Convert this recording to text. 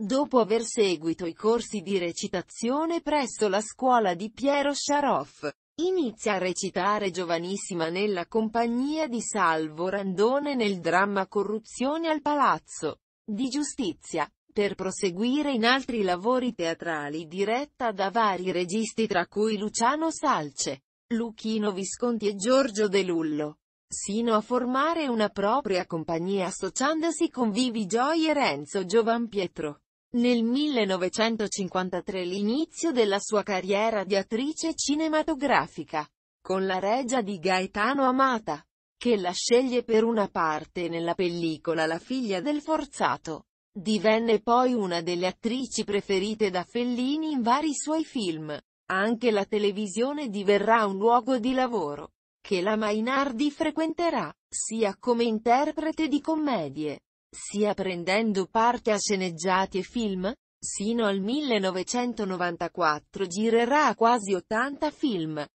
Dopo aver seguito i corsi di recitazione presso la scuola di Piero Sciaroff, inizia a recitare giovanissima nella compagnia di Salvo Randone nel dramma Corruzione al Palazzo di Giustizia, per proseguire in altri lavori teatrali diretta da vari registi tra cui Luciano Salce, Luchino Visconti e Giorgio De Lullo, sino a formare una propria compagnia associandosi con Vivi Gioi e Renzo Giovanpietro. Nel 1953 l'inizio della sua carriera di attrice cinematografica, con la regia di Gaetano Amata, che la sceglie per una parte nella pellicola La figlia del forzato. Divenne poi una delle attrici preferite da Fellini in vari suoi film. Anche la televisione diverrà un luogo di lavoro, che la Mainardi frequenterà, sia come interprete di commedie, sia prendendo parte a sceneggiati e film, sino al 1994 girerà quasi 80 film.